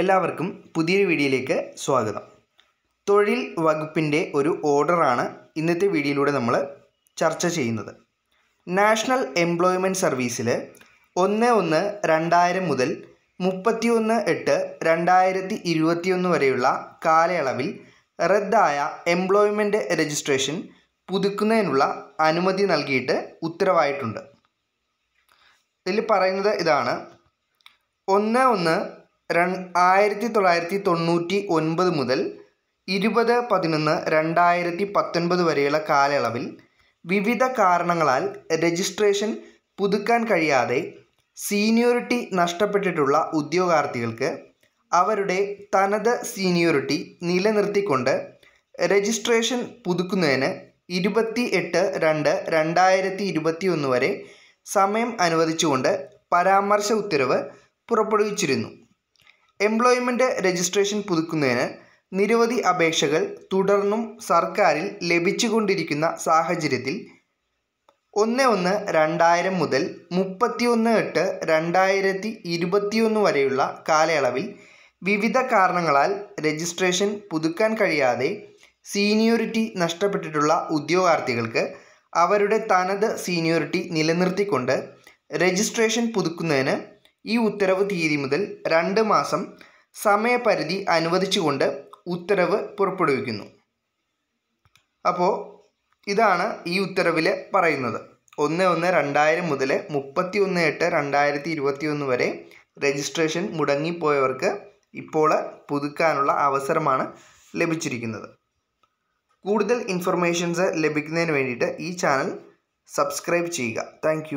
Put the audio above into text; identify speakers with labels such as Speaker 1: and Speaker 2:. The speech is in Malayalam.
Speaker 1: എല്ലാവർക്കും പുതിയൊരു വീഡിയോയിലേക്ക് സ്വാഗതം തൊഴിൽ വകുപ്പിൻ്റെ ഒരു ഓർഡറാണ് ഇന്നത്തെ വീഡിയോയിലൂടെ നമ്മൾ ചർച്ച ചെയ്യുന്നത് നാഷണൽ എംപ്ലോയ്മെൻറ്റ് സർവീസിൽ ഒന്ന് ഒന്ന് രണ്ടായിരം മുതൽ ഒന്ന് എട്ട് രണ്ടായിരത്തി ഇരുപത്തിയൊന്ന് വരെയുള്ള കാലയളവിൽ റദ്ദായ എംപ്ലോയ്മെൻറ്റ് രജിസ്ട്രേഷൻ പുതുക്കുന്നതിനുള്ള അനുമതി നൽകിയിട്ട് ഉത്തരവായിട്ടുണ്ട് ഇതിൽ പറയുന്നത് ഇതാണ് ഒന്ന് ഒന്ന് ആയിരത്തി തൊള്ളായിരത്തി തൊണ്ണൂറ്റി ഒൻപത് മുതൽ ഇരുപത് പതിനൊന്ന് രണ്ടായിരത്തി പത്തൊൻപത് വരെയുള്ള കാലയളവിൽ വിവിധ കാരണങ്ങളാൽ രജിസ്ട്രേഷൻ പുതുക്കാൻ കഴിയാതെ സീനിയോറിറ്റി നഷ്ടപ്പെട്ടിട്ടുള്ള ഉദ്യോഗാർത്ഥികൾക്ക് അവരുടെ തനത് സീനിയോറിറ്റി നിലനിർത്തിക്കൊണ്ട് രജിസ്ട്രേഷൻ പുതുക്കുന്നതിന് ഇരുപത്തി എട്ട് രണ്ട് രണ്ടായിരത്തി ഇരുപത്തി ഒന്ന് വരെ സമയം അനുവദിച്ചുകൊണ്ട് പരാമർശ ഉത്തരവ് പുറപ്പെടുവിച്ചിരുന്നു എംപ്ലോയ്മെൻ്റ് രജിസ്ട്രേഷൻ പുതുക്കുന്നതിന് നിരവധി അപേക്ഷകൾ തുടർന്നും സർക്കാരിൽ ലഭിച്ചുകൊണ്ടിരിക്കുന്ന സാഹചര്യത്തിൽ ഒന്ന് ഒന്ന് രണ്ടായിരം മുതൽ മുപ്പത്തിയൊന്ന് എട്ട് രണ്ടായിരത്തി ഇരുപത്തിയൊന്ന് വരെയുള്ള കാലയളവിൽ വിവിധ കാരണങ്ങളാൽ രജിസ്ട്രേഷൻ പുതുക്കാൻ കഴിയാതെ സീനിയോറിറ്റി നഷ്ടപ്പെട്ടിട്ടുള്ള ഉദ്യോഗാർത്ഥികൾക്ക് അവരുടെ തനത് സീനിയോറിറ്റി നിലനിർത്തിക്കൊണ്ട് രജിസ്ട്രേഷൻ പുതുക്കുന്നതിന് ഈ ഉത്തരവ് തീയതി മുതൽ രണ്ട് മാസം സമയപരിധി അനുവദിച്ചുകൊണ്ട് ഉത്തരവ് പുറപ്പെടുവിക്കുന്നു അപ്പോൾ ഇതാണ് ഈ ഉത്തരവിൽ പറയുന്നത് ഒന്ന് ഒന്ന് രണ്ടായിരം മുതൽ മുപ്പത്തി ഒന്ന് എട്ട് രണ്ടായിരത്തി ഇരുപത്തി ഒന്ന് വരെ രജിസ്ട്രേഷൻ മുടങ്ങിപ്പോയവർക്ക് ഇപ്പോൾ പുതുക്കാനുള്ള അവസരമാണ് ലഭിച്ചിരിക്കുന്നത് കൂടുതൽ ഇൻഫർമേഷൻസ് ലഭിക്കുന്നതിന് വേണ്ടിയിട്ട് ഈ ചാനൽ സബ്സ്ക്രൈബ് ചെയ്യുക താങ്ക്